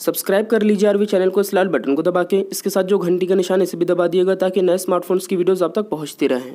subscribe कर लीजिए RV channel को इस लाल बटन को दबा के इसके साथ जो घंटी का निशान इसे भी दबा दिएगा ताकि नए स्मार्टफोन्स की वीडियोस आप तक पहुंचती रहें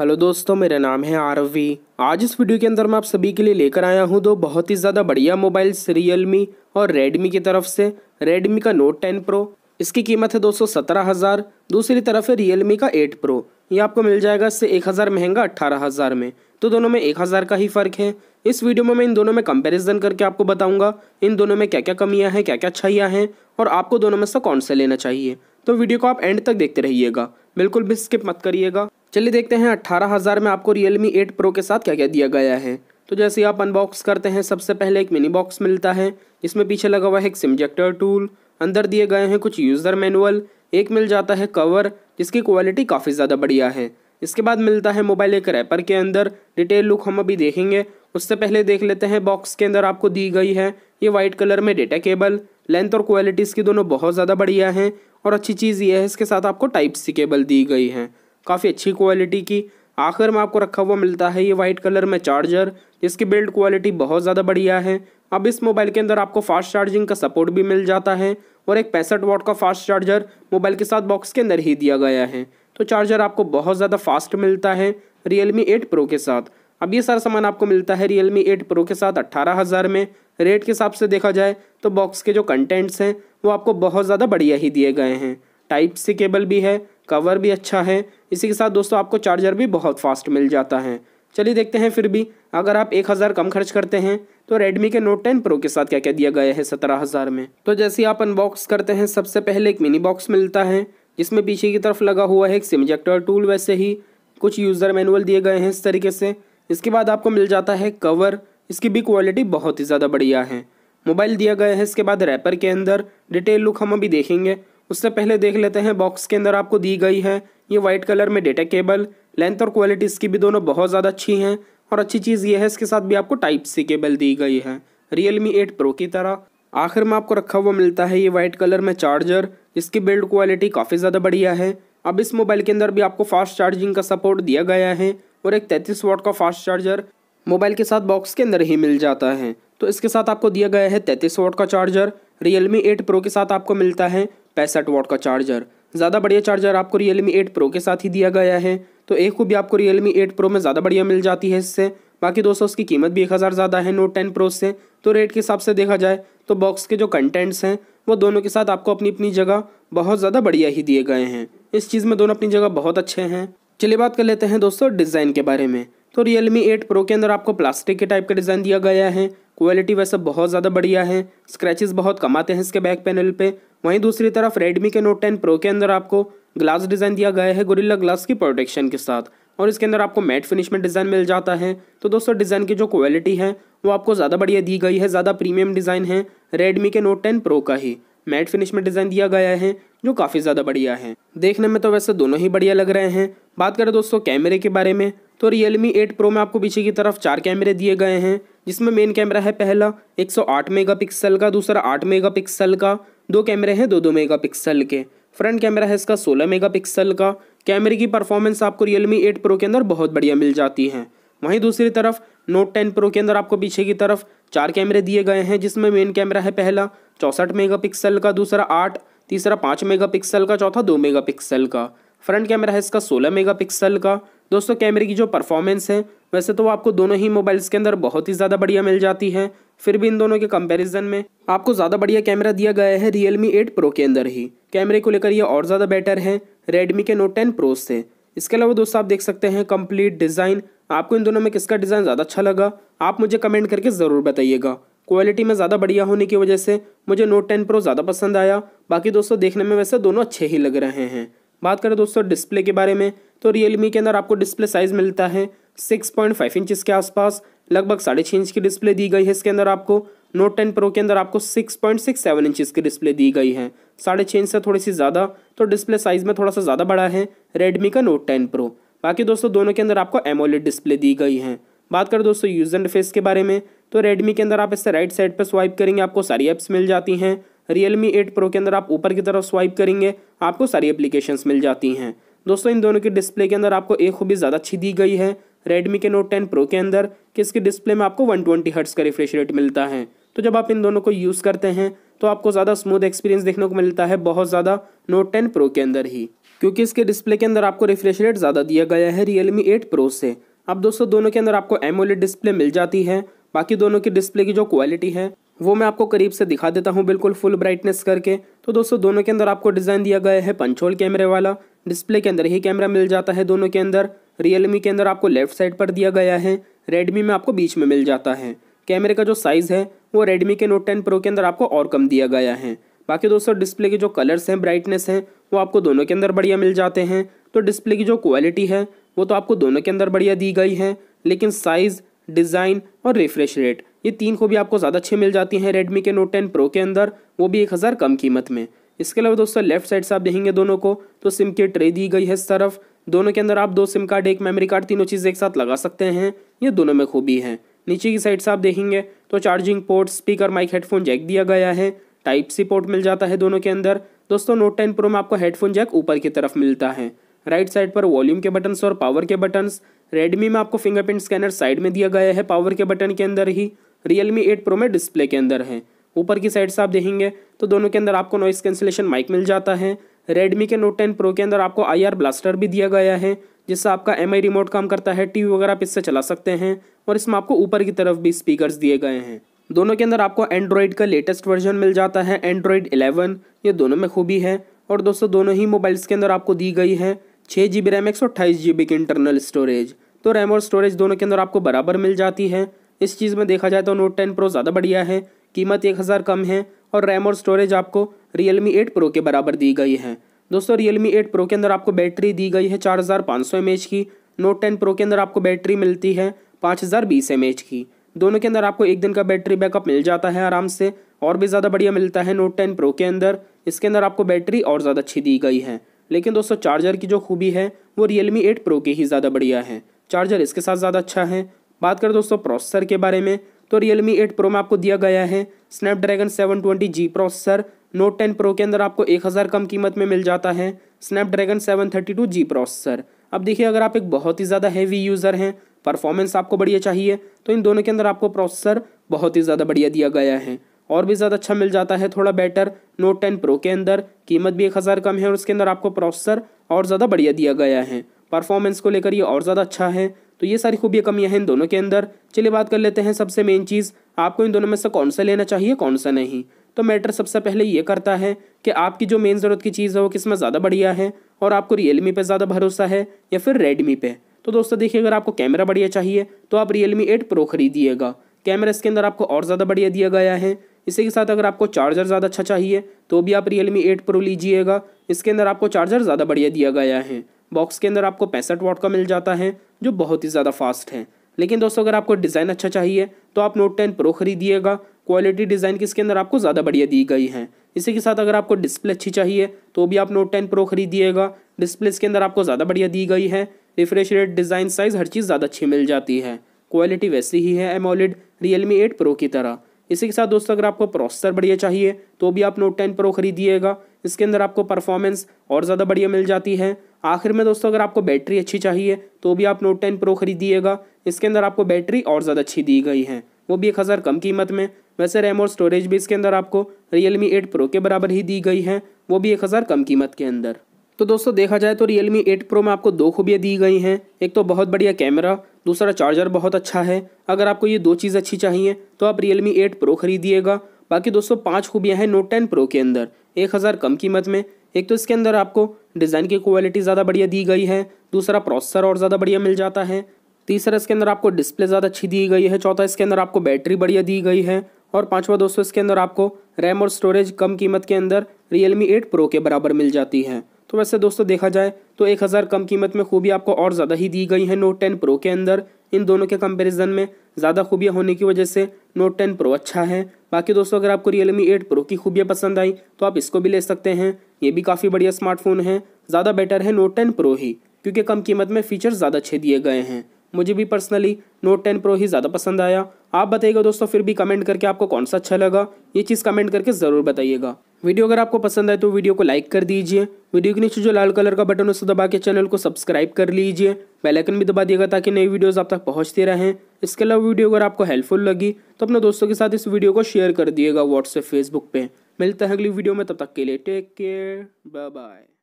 हेलो दोस्तों मेरा नाम है आरवी आज इस वीडियो के अंदर मैं आप सभी के लिए लेकर आया हूं दो बहुत ही ज़्यादा बढ़िया मोबाइल्स रियलमी और रेडमी की तरफ से रेडमी का नोट टेन प्रो इसकी कीमत है दो सत्रह हज़ार दूसरी तरफ है रियलमी का एट प्रो ये आपको मिल जाएगा इससे एक हज़ार महंगा अट्ठारह हज़ार में तो दोनों में एक हज़ार का ही फ़र्क है इस वीडियो में मैं इन दोनों में कंपैरिजन करके आपको बताऊंगा इन दोनों में क्या क्या कमियां हैं क्या क्या अच्छाइयाँ हैं और आपको दोनों में से कौन सा लेना चाहिए तो वीडियो को आप एंड तक देखते रहिएगा बिल्कुल भी स्किप मत करिएगा चलिए देखते हैं अट्ठारह हज़ार में आपको रियलमी एट प्रो के साथ क्या क्या दिया गया है तो जैसे आप अनबॉक्स करते हैं सबसे पहले एक मिनी बॉक्स मिलता है इसमें पीछे लगा हुआ है एक सिमजेक्टर टूल अंदर दिए गए हैं कुछ यूज़र मैनुअल एक मिल जाता है कवर जिसकी क्वालिटी काफ़ी ज़्यादा बढ़िया है इसके बाद मिलता है मोबाइल एक रैपर के अंदर डिटेल लुक हम अभी देखेंगे उससे पहले देख लेते हैं बॉक्स के अंदर आपको दी गई है ये वाइट कलर में डेटा केबल लेंथ और क्वालिटी इसकी दोनों बहुत ज़्यादा बढ़िया हैं और अच्छी चीज़ ये है इसके साथ आपको टाइप सी केबल दी गई है काफ़ी अच्छी क्वालिटी की आखिर में आपको रखा हुआ मिलता है ये वाइट कलर में चार्जर जिसकी बिल्ड क्वालिटी बहुत ज़्यादा बढ़िया है अब इस मोबाइल के अंदर आपको फास्ट चार्जिंग का सपोर्ट भी मिल जाता है और एक पैंसठ वाट का फास्ट चार्जर मोबाइल के साथ बॉक्स के अंदर ही दिया गया है तो चार्जर आपको बहुत ज़्यादा फास्ट मिलता है रियल मी एट प्रो के साथ अब ये सारा सामान आपको मिलता है रियल मी एट प्रो के साथ अट्ठारह हज़ार में रेट के हिसाब से देखा जाए तो बॉक्स के जो कंटेंट्स हैं वो आपको बहुत ज़्यादा बढ़िया ही दिए गए हैं टाइप सी केबल भी है कवर भी अच्छा है इसी के साथ दोस्तों आपको चार्जर भी बहुत फास्ट मिल जाता है चलिए देखते हैं फिर भी अगर आप एक हज़ार कम खर्च करते हैं तो Redmi के Note 10 Pro के साथ क्या क्या दिया गया है सत्रह हज़ार में तो जैसे आप अनबॉक्स करते हैं सबसे पहले एक मिनी बॉक्स मिलता है इसमें पीछे की तरफ लगा हुआ है एक सिम इजेक्टर टूल वैसे ही कुछ यूज़र मैनुअल दिए गए हैं इस तरीके से इसके बाद आपको मिल जाता है कवर इसकी भी क्वालिटी बहुत ही ज़्यादा बढ़िया है मोबाइल दिया गया है इसके बाद रैपर के अंदर डिटेल लुक हम अभी देखेंगे उससे पहले देख लेते हैं बॉक्स के अंदर आपको दी गई है ये वाइट कलर में डेटा केबल लेंथ और क्वालिटी इसकी भी दोनों बहुत ज़्यादा अच्छी हैं और अच्छी चीज़ ये है इसके साथ भी आपको टाइप सी केबल दी गई है रियल मी एट प्रो की तरह आखिर में आपको रखा हुआ मिलता है ये वाइट कलर में चार्जर इसकी बिल्ड क्वालिटी काफ़ी ज़्यादा बढ़िया है अब इस मोबाइल के अंदर भी आपको फास्ट चार्जिंग का सपोर्ट दिया गया है और एक तैंतीस वाट का फास्ट चार्जर मोबाइल के साथ बॉक्स के अंदर ही मिल जाता है तो इसके साथ आपको दिया गया है तैंतीस वाट का चार्जर रियलमी एट प्रो के साथ आपको मिलता है पैंसठ वाट का चार्जर ज़्यादा बढ़िया चार्जर आपको रियलमी एट प्रो के साथ ही दिया गया है तो एक को भी आपको रियलमी एट प्रो में ज़्यादा बढ़िया मिल जाती है इससे बाकी दोस्तों उसकी कीमत भी एक हज़ार ज़्यादा है नोट टेन प्रो से तो रेट के हिसाब से देखा जाए तो बॉक्स के जो कंटेंट्स हैं वो दोनों के साथ आपको अपनी अपनी जगह बहुत ज़्यादा बढ़िया ही दिए गए हैं इस चीज़ में दोनों अपनी जगह बहुत अच्छे हैं चलिए बात कर लेते हैं दोस्तों डिज़ाइन के बारे में तो रियलमी एट प्रो के अंदर आपको प्लास्टिक के टाइप का डिज़ाइन दिया गया है क्वालिटी वैसे बहुत ज़्यादा बढ़िया है स्क्रैचेस बहुत कम आते हैं इसके बैक पैनल पे वहीं दूसरी तरफ रेडमी के नोट टेन प्रो के अंदर आपको ग्लास डिज़ाइन दिया गया है गोरिल्ला ग्लास की प्रोटेक्शन के साथ और इसके अंदर आपको मैट फिनिश में डिज़ाइन मिल जाता है तो दोस्तों डिज़ाइन की जो क्वालिटी है वो आपको ज़्यादा बढ़िया दी गई है ज़्यादा प्रीमियम डिज़ाइन है रेडमी के नोट टेन प्रो का ही मैट फिनिश में डिज़ाइन दिया गया है जो काफ़ी ज़्यादा बढ़िया है देखने में तो वैसे दोनों ही बढ़िया लग रहे हैं बात करें दोस्तों कैमरे के बारे में तो रियलमी एट प्रो में आपको पीछे की तरफ चार कैमरे दिए गए हैं जिसमें मेन कैमरा है पहला मेगा मेगापिक्सल का दूसरा मेगा मेगापिक्सल का दो कैमरे हैं दो दो मेगापिक्सल के फ्रंट कैमरा है इसका 16 मेगापिक्सल का कैमरे की परफॉर्मेंस आपको रियलमी एट प्रो के अंदर बहुत बढ़िया मिल जाती है वहीं दूसरी तरफ नोट टेन प्रो के अंदर आपको पीछे की तरफ चार कैमरे दिए गए हैं जिसमें मेन कैमरा है पहला चौंसठ मेगापिक्सल का दूसरा आठ तीसरा पाँच मेगापिक्सल का चौथा दो मेगापिक्सल का फ्रंट कैमरा है इसका सोलह मेगापिक्सल का दोस्तों कैमरे की जो परफॉर्मेंस है वैसे तो आपको दोनों ही मोबाइल्स के अंदर बहुत ही ज़्यादा बढ़िया मिल जाती है फिर भी इन दोनों के कंपैरिजन में आपको ज़्यादा बढ़िया कैमरा दिया गया है रियलमी एट प्रो के अंदर ही कैमरे को लेकर यह और ज़्यादा बेटर है रेडमी के नोट टेन Pro से इसके अलावा दोस्तों आप देख सकते हैं कंप्लीट डिज़ाइन आपको इन दोनों में किसका डिज़ाइन ज़्यादा अच्छा लगा आप मुझे कमेंट करके ज़रूर बताइएगा क्वालिटी में ज़्यादा बढ़िया होने की वजह से मुझे नोट टेन प्रो ज़्यादा पसंद आया बाकी दोस्तों देखने में वैसे दोनों अच्छे ही लग रहे हैं बात करें दोस्तों डिस्प्ले के बारे में तो रियलमी के अंदर आपको डिस्प्ले साइज़ मिलता है सिक्स पॉइंट फाइव इंचज़ के आसपास लगभग साढ़े छः इंच की डिस्प्ले दी गई है इसके अंदर आपको नोट टेन प्रो के अंदर आपको six point six seven inches की डिस्प्ले दी गई है साढ़े छः इंच से थोड़ी सी ज़्यादा तो डिस्प्ले साइज़ में थोड़ा सा ज़्यादा बड़ा है रेडमी का नोट टेन प्रो बाकी दोस्तों दोनों के अंदर आपको एमोलेड डिस्प्ले दी गई है बात करें दोस्तों यूज एंड फेस के बारे में तो रेडमी के अंदर आप इससे राइट साइड पर स्वाइप करेंगे आपको सारी ऐप्स मिल जाती हैं रियलमी एट प्रो के अंदर आप ऊपर की तरफ स्वाइप करेंगे आपको सारी एप्लीकेशन मिल जाती हैं दोस्तों इन दोनों की डिस्प्ले के अंदर आपको एक खूबी ज़्यादा अच्छी दी गई है रेडमी के नोट टेन प्रो के अंदर कि इसके डिस्प्ले में आपको वन ट्वेंटी हर्ट्स का रिफ्रेश रेट मिलता है तो जब आप इन दोनों को यूज़ करते हैं तो आपको ज़्यादा स्मूथ एक्सपीरियंस देखने को मिलता है बहुत ज़्यादा नोट टेन प्रो के अंदर ही क्योंकि इसके डिस्प्ले के अंदर आपको रिफ्रेश रेट ज़्यादा दिया गया है रियलमी एट प्रो से अब दोस्तों दोनों के अंदर आपको एमोलेड डिस्प्ले मिल जाती है बाकी दोनों की डिस्प्ले की जो क्वालिटी है वो मैं आपको करीब से दिखा देता हूँ बिल्कुल फुल ब्राइटनेस करके तो दोस्तों दोनों के अंदर आपको डिज़ाइन दिया गया है पंचोल कैमरे वाला डिस्प्ले के अंदर ही कैमरा मिल जाता है दोनों के अंदर रियलमी के अंदर आपको लेफ्ट साइड पर दिया गया है रेडमी में आपको बीच में मिल जाता है कैमरे का जो साइज़ है वो रेडमी के नोट टेन प्रो के अंदर आपको और कम दिया गया है बाकी दोस्तों डिस्प्ले के जो कलर्स हैं ब्राइटनेस हैं वो आपको दोनों के अंदर बढ़िया मिल जाते हैं तो डिस्प्ले की जो क्वालिटी है वो तो आपको दोनों के अंदर बढ़िया दी गई है लेकिन साइज़ डिज़ाइन और रिफ्रेश रेट ये तीन को भी आपको ज़्यादा अच्छे मिल जाती हैं रेडमी के नोट टेन प्रो के अंदर वो भी एक हज़ार कम कीमत में इसके अलावा दोस्तों लेफ्ट साइड से आप देखेंगे दोनों को तो सिम की ट्रे दी गई है इस तरफ दोनों के अंदर आप दो सिम कार्ड एक मेमोरी कार्ड तीनों चीज़ एक साथ लगा सकते हैं ये दोनों में खूबी है नीचे की साइड से आप देखेंगे तो charging port speaker mic headphone jack दिया गया है टाइप सी पोर्ट मिल जाता है दोनों के अंदर दोस्तों नोट टेन प्रो में आपको हेडफोन जैक ऊपर की तरफ मिलता है राइट साइड पर वॉल्यूम के बटन्स और पावर के बटन्स रेडमी में आपको फिंगरप्रिंट स्कैनर साइड में दिया गया है पावर के बटन के अंदर ही रियलमी एट प्रो में डिस्प्ले के अंदर है ऊपर की साइड से आप देखेंगे तो दोनों के अंदर आपको नॉइस कैंसिलेशन माइक मिल जाता है रेडमी के नोट टेन प्रो के अंदर आपको आई ब्लास्टर भी दिया गया है जिससे आपका एम रिमोट काम करता है टीवी वगैरह आप इससे चला सकते हैं और इसमें आपको ऊपर की तरफ भी स्पीकर्स दिए गए हैं दोनों के अंदर आपको एंड्रॉयड का लेटेस्ट वर्जन मिल जाता है एंड्रॉयड 11 ये दोनों में खूबी है और दोस्तों दोनों ही मोबाइल्स के अंदर आपको दी गई है छः जी बी रैम एक जी बी की इंटरनल स्टोरेज तो रैम और स्टोरेज दोनों के अंदर आपको बराबर मिल जाती है इस चीज़ में देखा जाए तो नोट टेन प्रो ज़्यादा बढ़िया है कीमत एक हज़ार कम है और रैम और स्टोरेज आपको रियल मी एट प्रो के बराबर दी गई है दोस्तों रियल मी एट प्रो के अंदर आपको बैटरी दी गई है चार हज़ार पाँच सौ एम एच की नोट टेन प्रो के अंदर आपको बैटरी मिलती है पाँच हज़ार बीस एम एच की दोनों के अंदर आपको एक दिन का बैटरी बैकअप मिल जाता है आराम से और भी ज़्यादा बढ़िया मिलता है नोट टेन प्रो के अंदर इसके अंदर आपको बैटरी और ज़्यादा अच्छी दी गई है लेकिन दोस्तों चार्जर की जो खूबी है वो रियल मी एट प्रो की ही ज़्यादा बढ़िया है चार्जर इसके साथ ज़्यादा अच्छा है बात करें दोस्तों प्रोसेसर के बारे में तो Realme एट प्रो में आपको दिया गया है twenty G processor note ten pro के अंदर आपको हज़ार कम कीमत में मिल जाता है टू जी प्रोसेसर अब देखिए अगर आप एक बहुत ही ज़्यादा हैवी यूज़र हैं परफॉर्मेंस आपको बढ़िया चाहिए तो इन दोनों के अंदर आपको प्रोसेसर बहुत ही ज़्यादा बढ़िया दिया गया है और भी ज़्यादा अच्छा मिल जाता है थोड़ा बेटर नोट टेन प्रो के अंदर कीमत भी एक हज़ार कम है और उसके अंदर आपको प्रोसेसर और ज़्यादा बढ़िया दिया गया है परफॉर्मेंस को लेकर ये और ज़्यादा अच्छा है तो ये सारी खूबियाँ कमियाँ हैं इन दोनों के अंदर चलिए बात कर लेते हैं सबसे मेन चीज़ आपको इन दोनों में से कौन सा लेना चाहिए कौन सा नहीं तो मैटर सबसे पहले ये करता है कि आपकी जो मेन ज़रूरत की चीज़ है वो किस में ज़्यादा बढ़िया है और आपको रियलमी पे ज़्यादा भरोसा है या फिर रेडमी पे तो दोस्तों देखिए अगर आपको कैमरा बढ़िया चाहिए तो आप रियलमी एट प्रो खरीदिएगा कैमरा इसके अंदर आपको और ज़्यादा बढ़िया दिया गया है इसी के साथ अगर आपको चार्जर ज़्यादा अच्छा चाहिए तो भी आप रियलमी एट प्रो लीजिएगा इसके अंदर आपको चार्जर ज़्यादा बढ़िया दिया गया है बॉक्स के अंदर आपको पैंसठ वाट का मिल जाता है जो बहुत ही ज़्यादा फास्ट हैं लेकिन दोस्तों अगर आपको डिज़ाइन अच्छा चाहिए तो आप नोट टेन प्रो खरीदिएगा क्वालिटी डिज़ाइन किसके अंदर आपको ज़्यादा बढ़िया दी गई है इसी के साथ अगर आपको डिस्प्ले अच्छी चाहिए तो भी आप नोट टेन प्रो खरीदिएगा डिस्प्ले इसके अंदर आपको ज़्यादा बढ़िया दी गई है रिफ्रेश रेट डिज़ाइन साइज़ हर चीज़ ज़्यादा अच्छी मिल जाती है क्वालिटी वैसी ही है एमोलिड रियलमी एट प्रो की तरह इसी के साथ दोस्तों अगर आपको प्रोसेसर बढ़िया चाहिए तो भी आप नोट टेन प्रो खरीदिएगा इसके अंदर आपको परफॉर्मेंस और ज़्यादा बढ़िया मिल जाती है आखिर में दोस्तों अगर आपको बैटरी अच्छी चाहिए तो भी आप नोट टेन प्रो खरीदिएगा इसके अंदर आपको बैटरी और ज़्यादा अच्छी दी गई है वो भी एक हज़ार कम कीमत में वैसे रैम और स्टोरेज भी इसके अंदर आपको रियलमी एट प्रो के बराबर ही दी गई है वो भी एक हज़ार कम कीमत के अंदर तो दोस्तों देखा जाए तो मी एट प्रो में आपको दो खूबियाँ दी गई हैं एक तो बहुत बढ़िया कैमरा दूसरा चार्जर बहुत अच्छा है अगर आपको ये दो चीज़ अच्छी चाहिए तो आप मी एट प्रो खरीदिएगा बाकी दोस्तों पाँच खूबियाँ हैं नोट टेन प्रो के अंदर एक हज़ार कम कीमत में एक तो इसके अंदर आपको डिज़ाइन की क्वालिटी ज़्यादा बढ़िया दी गई है दूसरा प्रोसेसर और ज़्यादा बढ़िया मिल जाता है तीसरा इसके अंदर आपको डिस्प्ले ज़्यादा अच्छी दी गई है चौथा इसके अंदर आपको बैटरी बढ़िया दी गई है और पाँचवा दोस्तों इसके अंदर आपको रैम और स्टोरेज कम कीमत के अंदर रियल मी एट के बराबर मिल जाती है तो वैसे दोस्तों देखा जाए तो एक हज़ार कम कीमत में खूबी आपको और ज़्यादा ही दी गई है नोट टेन प्रो के अंदर इन दोनों के कंपेरिजन में ज़्यादा खूबियाँ होने की वजह से नोट टेन प्रो अच्छा है बाकी दोस्तों अगर आपको रियल मी एट प्रो की खूबियाँ पसंद आई तो आप इसको भी ले सकते हैं ये भी काफ़ी बढ़िया स्मार्टफोन है ज़्यादा बेटर है नोट टेन प्रो ही क्योंकि कम कीमत में फीचर ज़्यादा अच्छे दिए गए हैं मुझे भी पर्सनली नोट टेन प्रो ही ज़्यादा पसंद आया आप बताइएगा दोस्तों फिर भी कमेंट करके आपको कौन सा अच्छा लगा ये चीज़ कमेंट करके ज़रूर बताइएगा वीडियो अगर आपको पसंद आए तो वीडियो को लाइक कर दीजिए वीडियो के नीचे जो लाल कलर का बटन उसे दबा के चैनल को सब्सक्राइब कर लीजिए बेल आइकन भी दबा दिएगा ताकि नई वीडियोस आप तक पहुंचते रहें इसके अलावा वीडियो अगर आपको हेल्पफुल लगी तो अपने दोस्तों के साथ इस वीडियो को शेयर कर दिएगा व्हाट्सएप फेसबुक पे मिलते हैं अगली वीडियो में तब तक के लिए टेक केयर बाय बाय